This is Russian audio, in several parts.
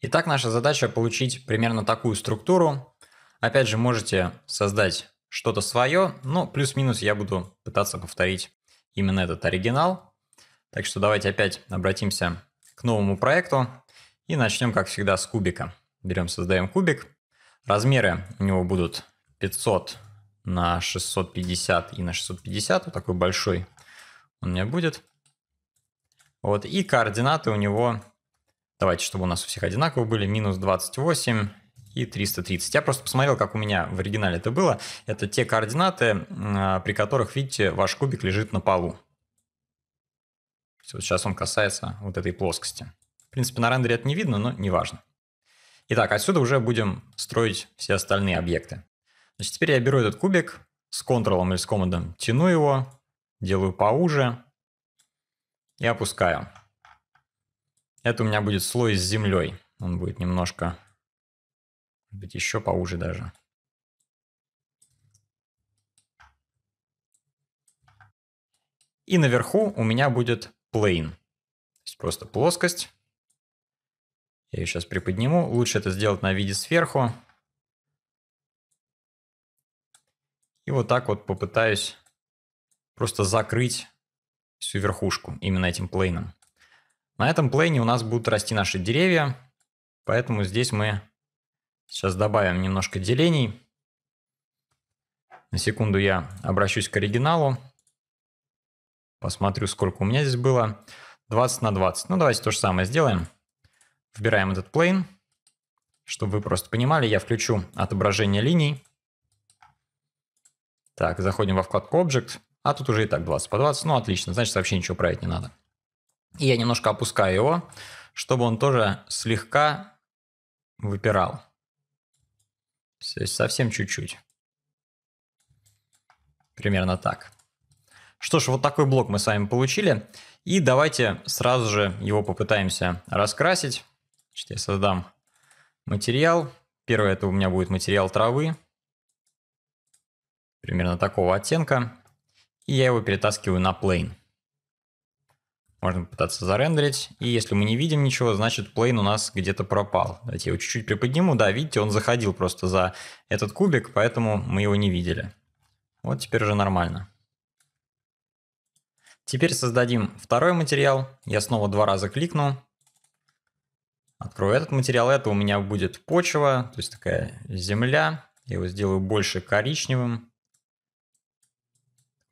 Итак, наша задача получить примерно такую структуру. Опять же, можете создать что-то свое, но плюс-минус я буду пытаться повторить именно этот оригинал. Так что давайте опять обратимся к новому проекту и начнем, как всегда, с кубика. Берем, создаем кубик. Размеры у него будут 500 на 650 и на 650. Вот такой большой он у меня будет. Вот, и координаты у него Давайте, чтобы у нас у всех одинаково были. Минус 28 и 330. Я просто посмотрел, как у меня в оригинале это было. Это те координаты, а, при которых, видите, ваш кубик лежит на полу. Вот сейчас он касается вот этой плоскости. В принципе, на рендере это не видно, но неважно. Итак, отсюда уже будем строить все остальные объекты. Значит, теперь я беру этот кубик с Ctrl или с командом, тяну его, делаю поуже и опускаю. Это у меня будет слой с землей. Он будет немножко, может быть, еще поуже даже. И наверху у меня будет plane. То есть просто плоскость. Я ее сейчас приподниму. Лучше это сделать на виде сверху. И вот так вот попытаюсь просто закрыть всю верхушку именно этим плейном. На этом плейне у нас будут расти наши деревья, поэтому здесь мы сейчас добавим немножко делений. На секунду я обращусь к оригиналу, посмотрю, сколько у меня здесь было. 20 на 20. Ну, давайте то же самое сделаем. Выбираем этот плейн. Чтобы вы просто понимали, я включу отображение линий. Так, заходим во вкладку Object. А тут уже и так 20 по 20. Ну, отлично, значит, вообще ничего править не надо. И я немножко опускаю его, чтобы он тоже слегка выпирал. совсем чуть-чуть. Примерно так. Что ж, вот такой блок мы с вами получили. И давайте сразу же его попытаемся раскрасить. Значит, я создам материал. Первое это у меня будет материал травы. Примерно такого оттенка. И я его перетаскиваю на plane. Можно попытаться зарендерить. И если мы не видим ничего, значит плейн у нас где-то пропал. Давайте я его чуть-чуть приподниму. Да, видите, он заходил просто за этот кубик, поэтому мы его не видели. Вот теперь уже нормально. Теперь создадим второй материал. Я снова два раза кликну. Открою этот материал. Это у меня будет почва, то есть такая земля. Я его сделаю больше коричневым.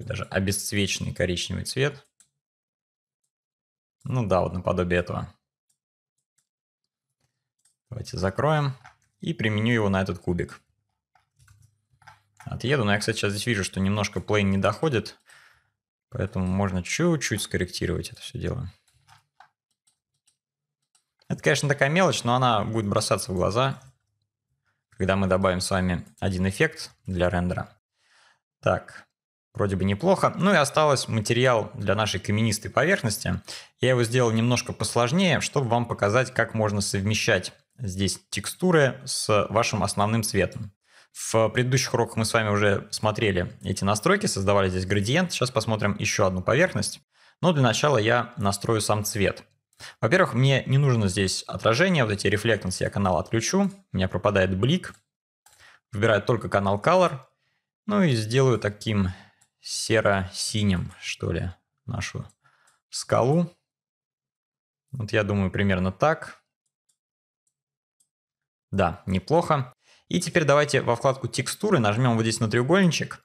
Даже обесцвеченный коричневый цвет. Ну да, вот наподобие этого. Давайте закроем и применю его на этот кубик. Отъеду, но я, кстати, сейчас здесь вижу, что немножко плейн не доходит, поэтому можно чуть-чуть скорректировать это все дело. Это, конечно, такая мелочь, но она будет бросаться в глаза, когда мы добавим с вами один эффект для рендера. Так, вроде бы неплохо. Ну и осталось материал для нашей каменистой поверхности. Я его сделал немножко посложнее, чтобы вам показать, как можно совмещать здесь текстуры с вашим основным цветом. В предыдущих уроках мы с вами уже смотрели эти настройки, создавали здесь градиент. Сейчас посмотрим еще одну поверхность. Но для начала я настрою сам цвет. Во-первых, мне не нужно здесь отражение, вот эти рефлектансы я канал отключу, у меня пропадает блик. Выбираю только канал Color, ну и сделаю таким серо-синим, что ли, нашу скалу. Вот я думаю, примерно так. Да, неплохо. И теперь давайте во вкладку текстуры нажмем вот здесь на треугольничек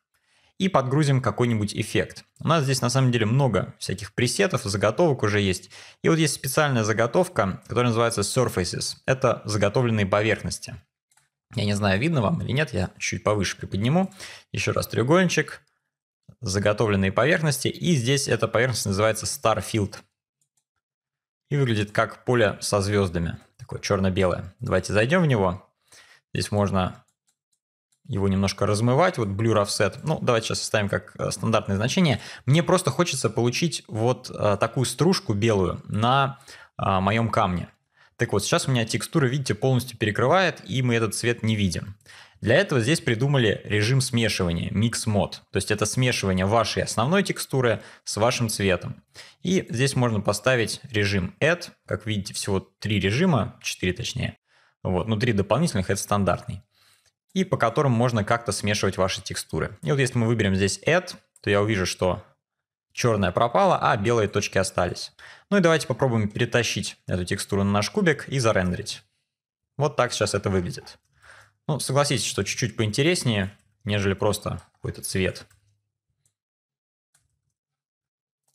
и подгрузим какой-нибудь эффект. У нас здесь на самом деле много всяких пресетов, заготовок уже есть. И вот есть специальная заготовка, которая называется Surfaces. Это заготовленные поверхности. Я не знаю, видно вам или нет, я чуть повыше приподниму. Еще раз треугольничек, заготовленные поверхности. И здесь эта поверхность называется Starfield. И выглядит как поле со звездами, такое черно-белое. Давайте зайдем в него. Здесь можно его немножко размывать, вот Blur Offset. Ну, давайте сейчас оставим как э, стандартное значение. Мне просто хочется получить вот э, такую стружку белую на а, моем камне. Так вот, сейчас у меня текстура, видите, полностью перекрывает, и мы этот цвет не видим. Для этого здесь придумали режим смешивания, Mix мод То есть это смешивание вашей основной текстуры с вашим цветом. И здесь можно поставить режим Add. Как видите, всего три режима, четыре точнее. Вот, ну, три дополнительных, это стандартный. И по которым можно как-то смешивать ваши текстуры. И вот если мы выберем здесь Add, то я увижу, что черная пропала, а белые точки остались. Ну и давайте попробуем перетащить эту текстуру на наш кубик и зарендерить. Вот так сейчас это выглядит. Ну, согласитесь, что чуть-чуть поинтереснее, нежели просто какой-то цвет.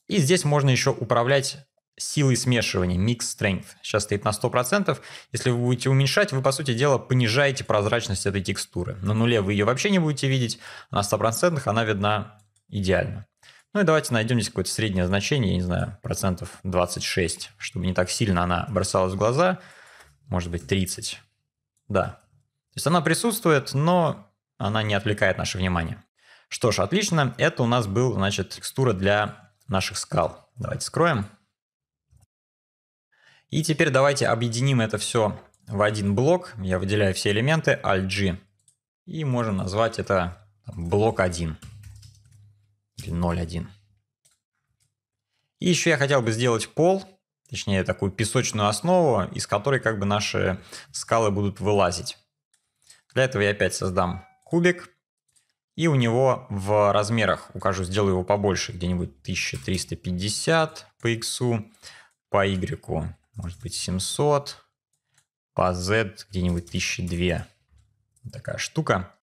И здесь можно еще управлять силой смешивания, mix strength. Сейчас стоит на 100%. Если вы будете уменьшать, вы, по сути дела, понижаете прозрачность этой текстуры. На нуле вы ее вообще не будете видеть, а на 100% она видна идеально. Ну и давайте найдем здесь какое-то среднее значение, я не знаю, процентов 26, чтобы не так сильно она бросалась в глаза. Может быть, 30. Да, есть она присутствует, но она не отвлекает наше внимание. Что ж, отлично. Это у нас был, значит, текстура для наших скал. Давайте скроем. И теперь давайте объединим это все в один блок. Я выделяю все элементы Alt-G. И можем назвать это блок 1. Или 0.1. И еще я хотел бы сделать пол, точнее такую песочную основу, из которой как бы наши скалы будут вылазить. Для этого я опять создам кубик. И у него в размерах укажу, сделаю его побольше, где-нибудь 1350 по x, по y, может быть 700, по z где-нибудь 1002. Такая штука.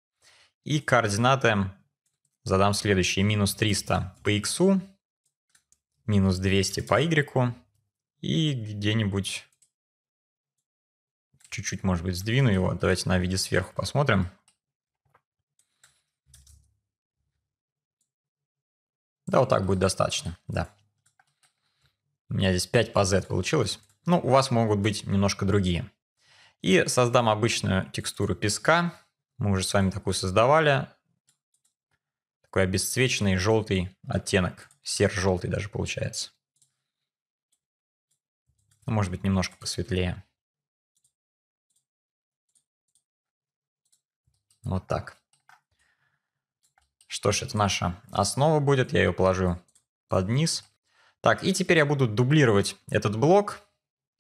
И координаты задам следующие. Минус 300 по x, минус 200 по y и где-нибудь чуть-чуть, может быть, сдвину его. Давайте на виде сверху посмотрим. Да, вот так будет достаточно, да. У меня здесь 5 по Z получилось. Ну, у вас могут быть немножко другие. И создам обычную текстуру песка. Мы уже с вами такую создавали. Такой обесцвеченный желтый оттенок. Серо-желтый даже получается. Ну, может быть, немножко посветлее. Вот так. Что ж, это наша основа будет, я ее положу под низ. Так, и теперь я буду дублировать этот блок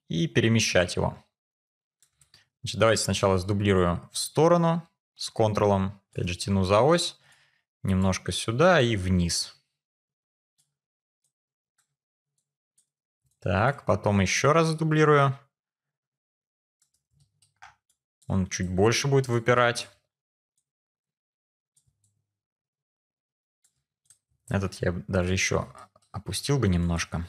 и перемещать его. Значит, давайте сначала сдублирую в сторону с Ctrl, опять же тяну за ось, немножко сюда и вниз. Так, потом еще раз дублирую. Он чуть больше будет выпирать. Этот я даже еще опустил бы немножко.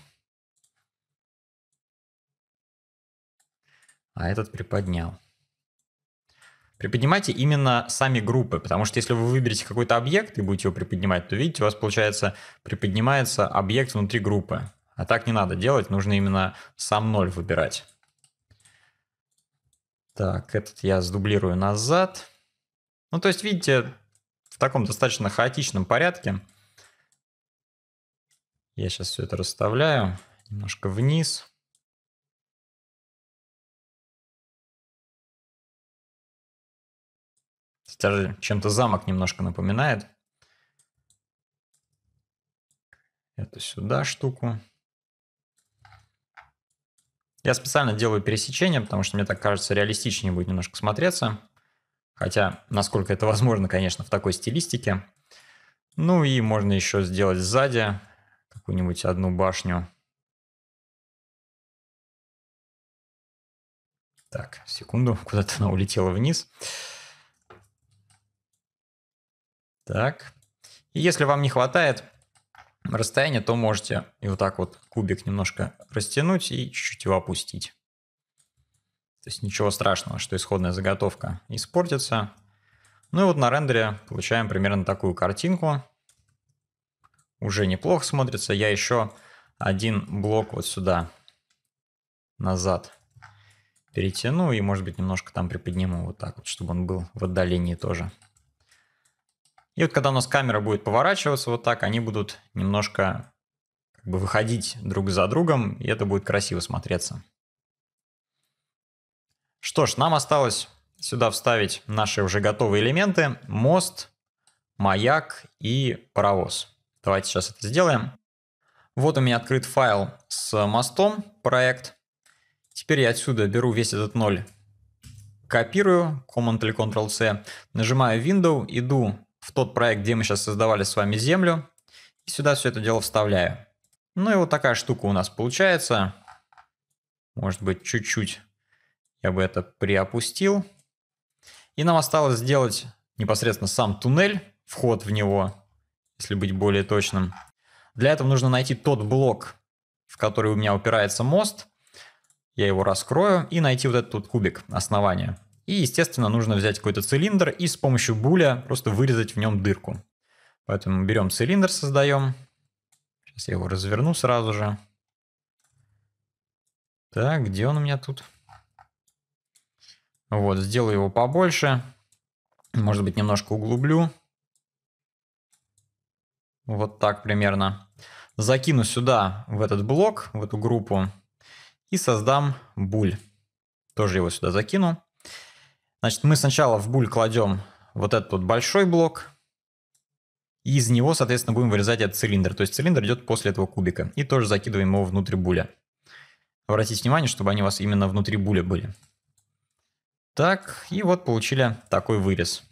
А этот приподнял. Приподнимайте именно сами группы, потому что если вы выберете какой-то объект и будете его приподнимать, то видите, у вас получается приподнимается объект внутри группы. А так не надо делать, нужно именно сам ноль выбирать. Так, этот я сдублирую назад. Ну, то есть, видите, в таком достаточно хаотичном порядке – я сейчас все это расставляю немножко вниз. Даже чем-то замок немножко напоминает. Это сюда штуку. Я специально делаю пересечение, потому что мне так кажется реалистичнее будет немножко смотреться. Хотя, насколько это возможно, конечно, в такой стилистике. Ну и можно еще сделать сзади какую-нибудь одну башню. Так, секунду, куда-то она улетела вниз. Так. И если вам не хватает расстояния, то можете и вот так вот кубик немножко растянуть и чуть-чуть его опустить. То есть ничего страшного, что исходная заготовка испортится. Ну и вот на рендере получаем примерно такую картинку уже неплохо смотрится. Я еще один блок вот сюда назад перетяну и, может быть, немножко там приподниму вот так вот, чтобы он был в отдалении тоже. И вот когда у нас камера будет поворачиваться вот так, они будут немножко как бы выходить друг за другом, и это будет красиво смотреться. Что ж, нам осталось сюда вставить наши уже готовые элементы. Мост, маяк и паровоз. Давайте сейчас это сделаем. Вот у меня открыт файл с мостом, проект. Теперь я отсюда беру весь этот ноль, копирую, Command или Ctrl-C, нажимаю Window, иду в тот проект, где мы сейчас создавали с вами землю, и сюда все это дело вставляю. Ну и вот такая штука у нас получается. Может быть, чуть-чуть я бы это приопустил. И нам осталось сделать непосредственно сам туннель, вход в него, если быть более точным. Для этого нужно найти тот блок, в который у меня упирается мост. Я его раскрою и найти вот этот вот кубик основания. И, естественно, нужно взять какой-то цилиндр и с помощью буля просто вырезать в нем дырку. Поэтому берем цилиндр, создаем. Сейчас я его разверну сразу же. Так, где он у меня тут? Вот, сделаю его побольше. Может быть, немножко углублю вот так примерно, закину сюда, в этот блок, в эту группу, и создам буль. Тоже его сюда закину. Значит, мы сначала в буль кладем вот этот вот большой блок, и из него, соответственно, будем вырезать этот цилиндр. То есть цилиндр идет после этого кубика. И тоже закидываем его внутрь буля. Обратите внимание, чтобы они у вас именно внутри буля были. Так, и вот получили такой вырез.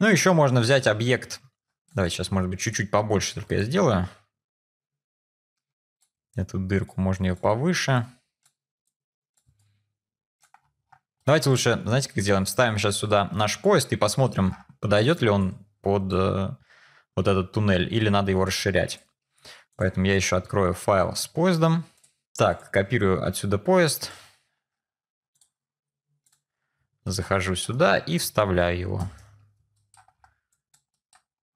Ну, еще можно взять объект. Давайте сейчас, может быть, чуть-чуть побольше только я сделаю. Эту дырку можно ее повыше. Давайте лучше, знаете, как сделаем? Ставим сейчас сюда наш поезд и посмотрим, подойдет ли он под э, вот этот туннель или надо его расширять. Поэтому я еще открою файл с поездом. Так, копирую отсюда поезд. Захожу сюда и вставляю его.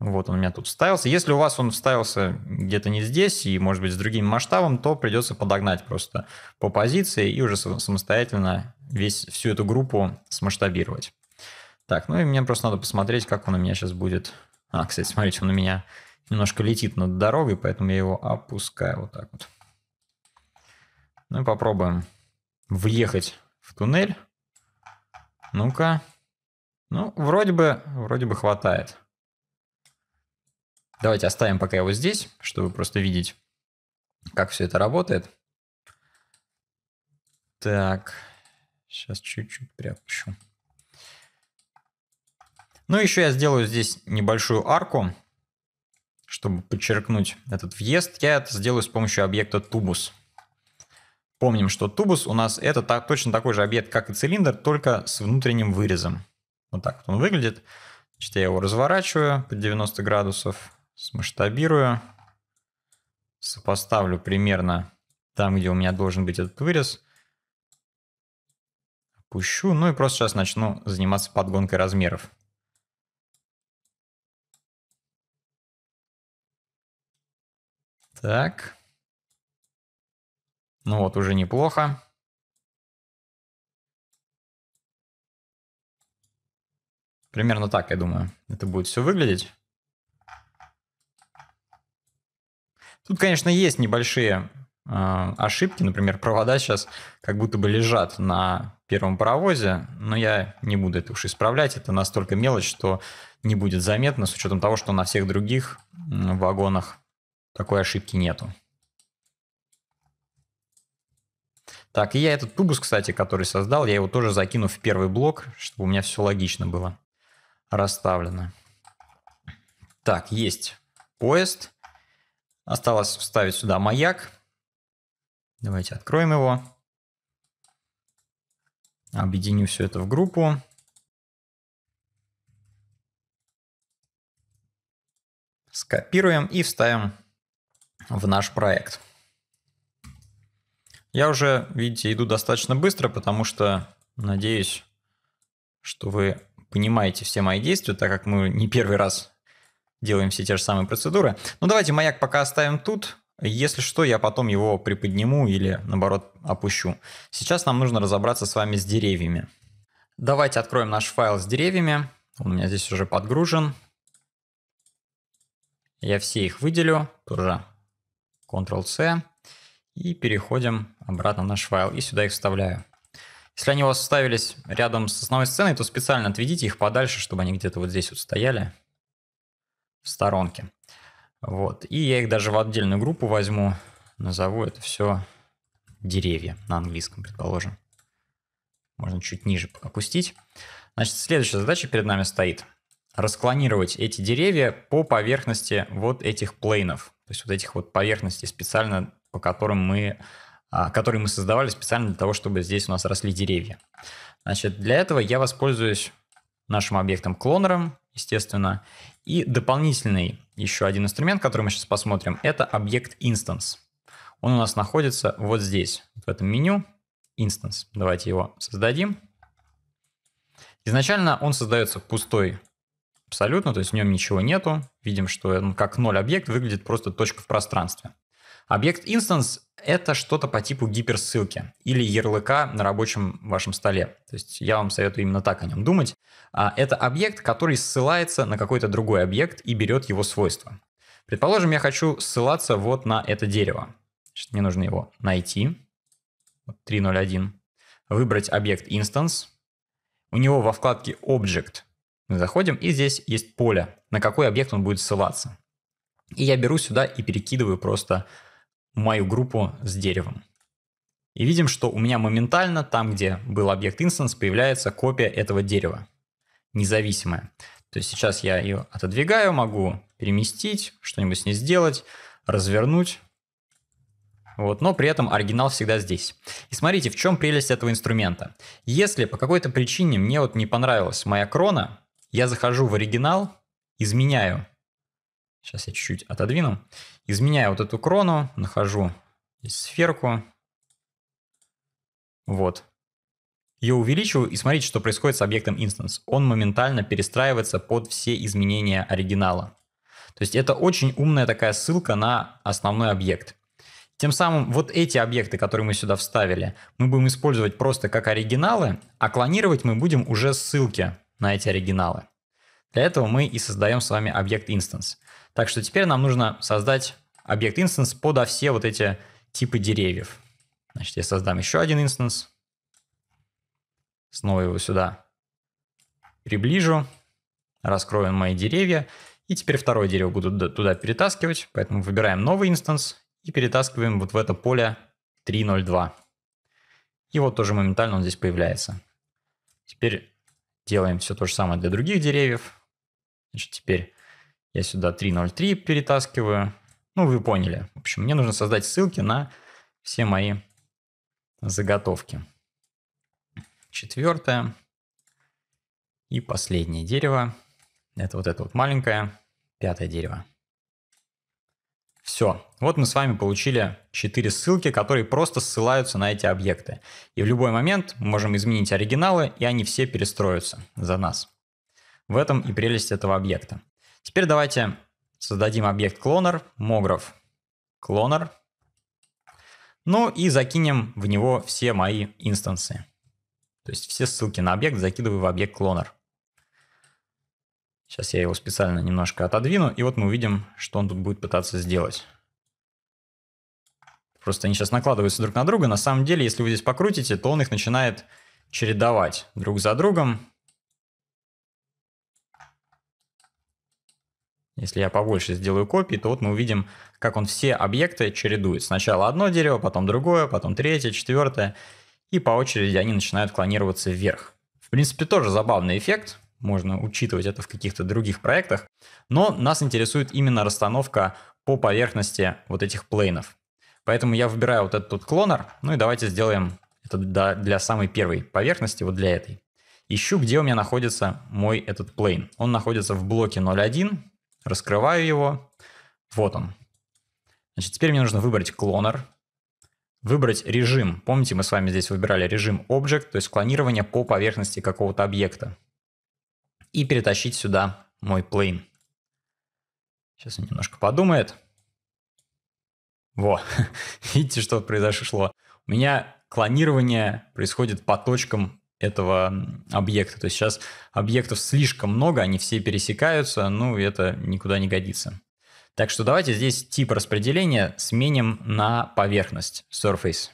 Вот он у меня тут вставился. Если у вас он вставился где-то не здесь и, может быть, с другим масштабом, то придется подогнать просто по позиции и уже самостоятельно весь, всю эту группу смасштабировать. Так, ну и мне просто надо посмотреть, как он у меня сейчас будет. А, кстати, смотрите, он у меня немножко летит над дорогой, поэтому я его опускаю вот так вот. Ну и попробуем въехать в туннель. Ну-ка. Ну, вроде бы, вроде бы хватает. Давайте оставим пока его здесь, чтобы просто видеть, как все это работает. Так, сейчас чуть-чуть приопущу. Ну, еще я сделаю здесь небольшую арку, чтобы подчеркнуть этот въезд. Я это сделаю с помощью объекта тубус. Помним, что тубус у нас это так, точно такой же объект, как и цилиндр, только с внутренним вырезом. Вот так вот он выглядит. Значит, я его разворачиваю под 90 градусов смасштабирую, сопоставлю примерно там, где у меня должен быть этот вырез. пущу, ну и просто сейчас начну заниматься подгонкой размеров. Так. Ну вот, уже неплохо. Примерно так, я думаю, это будет все выглядеть. Тут, конечно, есть небольшие э, ошибки. Например, провода сейчас как будто бы лежат на первом паровозе, но я не буду это уж исправлять. Это настолько мелочь, что не будет заметно, с учетом того, что на всех других вагонах такой ошибки нету. Так, и я этот тубус, кстати, который создал, я его тоже закину в первый блок, чтобы у меня все логично было расставлено. Так, есть поезд. Осталось вставить сюда маяк. Давайте откроем его. Объединю все это в группу. Скопируем и вставим в наш проект. Я уже, видите, иду достаточно быстро, потому что надеюсь, что вы понимаете все мои действия, так как мы не первый раз делаем все те же самые процедуры. Ну, давайте маяк пока оставим тут. Если что, я потом его приподниму или, наоборот, опущу. Сейчас нам нужно разобраться с вами с деревьями. Давайте откроем наш файл с деревьями. Он у меня здесь уже подгружен. Я все их выделю. Тоже Ctrl-C. И переходим обратно в наш файл. И сюда их вставляю. Если они у вас вставились рядом с основной сценой, то специально отведите их подальше, чтобы они где-то вот здесь вот стояли сторонке. Вот. И я их даже в отдельную группу возьму, назову это все деревья на английском, предположим. Можно чуть ниже опустить. Значит, следующая задача перед нами стоит. Расклонировать эти деревья по поверхности вот этих плейнов. То есть вот этих вот поверхностей специально, по которым мы, а, которые мы создавали специально для того, чтобы здесь у нас росли деревья. Значит, для этого я воспользуюсь нашим объектом клонером естественно. И дополнительный еще один инструмент, который мы сейчас посмотрим, это объект Instance. Он у нас находится вот здесь, в этом меню Instance. Давайте его создадим. Изначально он создается пустой абсолютно, то есть в нем ничего нету. Видим, что он как ноль объект выглядит просто точка в пространстве. Объект instance — это что-то по типу гиперссылки или ярлыка на рабочем вашем столе. То есть я вам советую именно так о нем думать. А, это объект, который ссылается на какой-то другой объект и берет его свойства. Предположим, я хочу ссылаться вот на это дерево. Значит, мне нужно его найти. 3.0.1. Выбрать объект instance. У него во вкладке Object мы заходим, и здесь есть поле, на какой объект он будет ссылаться. И я беру сюда и перекидываю просто мою группу с деревом. И видим, что у меня моментально там, где был объект инстанс, появляется копия этого дерева, независимая. То есть сейчас я ее отодвигаю, могу переместить, что-нибудь с ней сделать, развернуть. Вот, но при этом оригинал всегда здесь. И смотрите, в чем прелесть этого инструмента. Если по какой-то причине мне вот не понравилась моя крона, я захожу в оригинал, изменяю Сейчас я чуть-чуть отодвину. Изменяю вот эту крону, нахожу сферку. Вот. Ее увеличиваю и смотрите, что происходит с объектом Instance. Он моментально перестраивается под все изменения оригинала. То есть это очень умная такая ссылка на основной объект. Тем самым вот эти объекты, которые мы сюда вставили, мы будем использовать просто как оригиналы, а клонировать мы будем уже ссылки на эти оригиналы. Для этого мы и создаем с вами объект Instance. Так что теперь нам нужно создать объект инстанс подо все вот эти типы деревьев. Значит, я создам еще один инстанс. Снова его сюда приближу. Раскроем мои деревья. И теперь второе дерево буду туда перетаскивать. Поэтому выбираем новый инстанс и перетаскиваем вот в это поле 3.0.2. И вот тоже моментально он здесь появляется. Теперь делаем все то же самое для других деревьев. Значит, теперь я сюда 3.03 перетаскиваю. Ну, вы поняли. В общем, мне нужно создать ссылки на все мои заготовки. Четвертое и последнее дерево. Это вот это вот маленькое, пятое дерево. Все. Вот мы с вами получили 4 ссылки, которые просто ссылаются на эти объекты. И в любой момент мы можем изменить оригиналы, и они все перестроятся за нас. В этом и прелесть этого объекта. Теперь давайте создадим объект клонер, мограф клонер. Ну и закинем в него все мои инстансы. То есть все ссылки на объект закидываю в объект клонер. Сейчас я его специально немножко отодвину, и вот мы увидим, что он тут будет пытаться сделать. Просто они сейчас накладываются друг на друга. На самом деле, если вы здесь покрутите, то он их начинает чередовать друг за другом. Если я побольше сделаю копии, то вот мы увидим, как он все объекты чередует. Сначала одно дерево, потом другое, потом третье, четвертое. И по очереди они начинают клонироваться вверх. В принципе, тоже забавный эффект. Можно учитывать это в каких-то других проектах. Но нас интересует именно расстановка по поверхности вот этих плейнов. Поэтому я выбираю вот этот тут клонер. Ну и давайте сделаем это для самой первой поверхности, вот для этой. Ищу, где у меня находится мой этот плейн. Он находится в блоке 0.1, раскрываю его. Вот он. Значит, теперь мне нужно выбрать клонер, выбрать режим. Помните, мы с вами здесь выбирали режим Object, то есть клонирование по поверхности какого-то объекта. И перетащить сюда мой plane. Сейчас он немножко подумает. Во, видите, что произошло? У меня клонирование происходит по точкам этого объекта. То есть сейчас объектов слишком много, они все пересекаются, ну и это никуда не годится. Так что давайте здесь тип распределения сменим на поверхность, surface.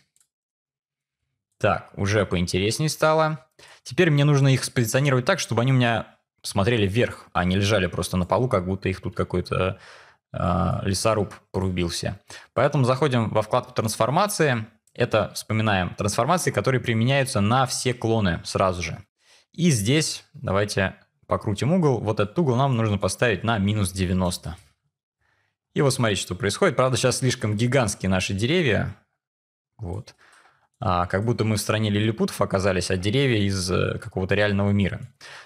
Так, уже поинтереснее стало. Теперь мне нужно их спозиционировать так, чтобы они у меня смотрели вверх, а не лежали просто на полу, как будто их тут какой-то э, лесоруб порубился. Поэтому заходим во вкладку трансформации, это, вспоминаем, трансформации, которые применяются на все клоны сразу же. И здесь давайте покрутим угол. Вот этот угол нам нужно поставить на минус 90. И вот смотрите, что происходит. Правда, сейчас слишком гигантские наши деревья. Вот. А, как будто мы в стране лилипутов оказались, а деревья из э, какого-то реального мира.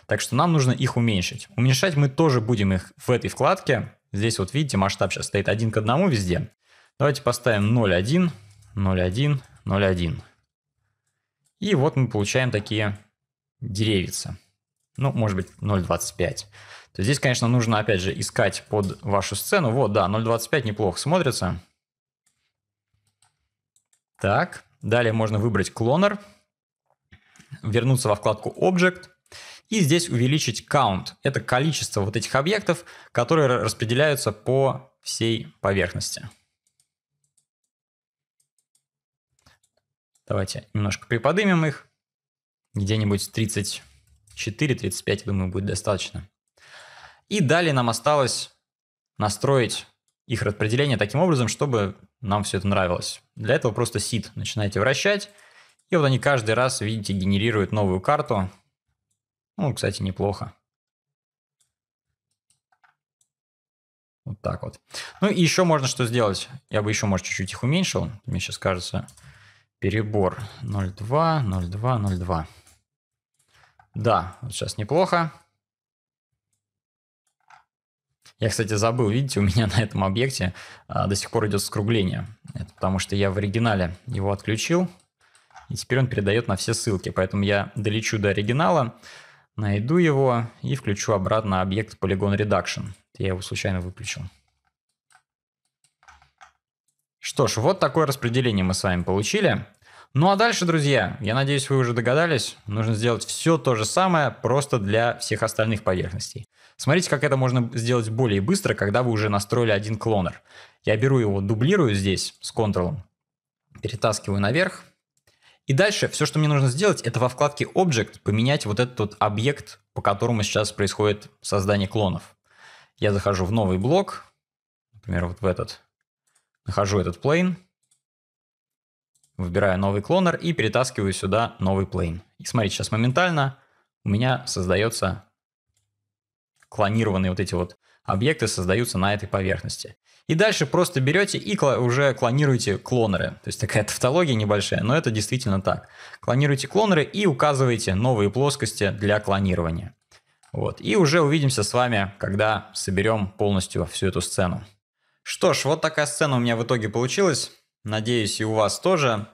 Так что нам нужно их уменьшить. Уменьшать мы тоже будем их в этой вкладке. Здесь вот видите, масштаб сейчас стоит один к одному везде. Давайте поставим 0,1. 0,1, 0,1. И вот мы получаем такие деревицы. Ну, может быть, 0,25. То здесь, конечно, нужно, опять же, искать под вашу сцену. Вот, да, 0.25 неплохо смотрится. Так, далее можно выбрать клонер, вернуться во вкладку Object, и здесь увеличить count. Это количество вот этих объектов, которые распределяются по всей поверхности. Давайте немножко приподнимем их. Где-нибудь 34-35, думаю, будет достаточно. И далее нам осталось настроить их распределение таким образом, чтобы нам все это нравилось. Для этого просто сид начинаете вращать, и вот они каждый раз, видите, генерируют новую карту. Ну, кстати, неплохо. Вот так вот. Ну и еще можно что сделать. Я бы еще, может, чуть-чуть их уменьшил. Мне сейчас кажется, Перебор 0,2, 0,2, 0,2. Да, сейчас неплохо. Я, кстати, забыл, видите, у меня на этом объекте а, до сих пор идет скругление. Это потому что я в оригинале его отключил, и теперь он передает на все ссылки. Поэтому я долечу до оригинала, найду его и включу обратно объект Polygon Reduction. Я его случайно выключил. Что ж, вот такое распределение мы с вами получили. Ну а дальше, друзья, я надеюсь, вы уже догадались, нужно сделать все то же самое, просто для всех остальных поверхностей. Смотрите, как это можно сделать более быстро, когда вы уже настроили один клонер. Я беру его, дублирую здесь с Ctrl, перетаскиваю наверх. И дальше все, что мне нужно сделать, это во вкладке Object поменять вот этот вот объект, по которому сейчас происходит создание клонов. Я захожу в новый блок, например, вот в этот Нахожу этот plane, выбираю новый клонер и перетаскиваю сюда новый plane. И смотрите, сейчас моментально у меня создаются клонированные вот эти вот объекты создаются на этой поверхности. И дальше просто берете и уже клонируете клонеры. То есть такая тавтология небольшая, но это действительно так. Клонируете клонеры и указываете новые плоскости для клонирования. Вот. И уже увидимся с вами, когда соберем полностью всю эту сцену. Что ж, вот такая сцена у меня в итоге получилась. Надеюсь, и у вас тоже.